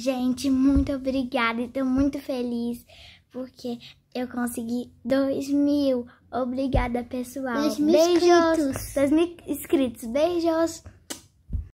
Gente, muito obrigada. Estou muito feliz porque eu consegui dois mil. Obrigada, pessoal. dois mil Beijos. inscritos. dois mil inscritos. Beijos.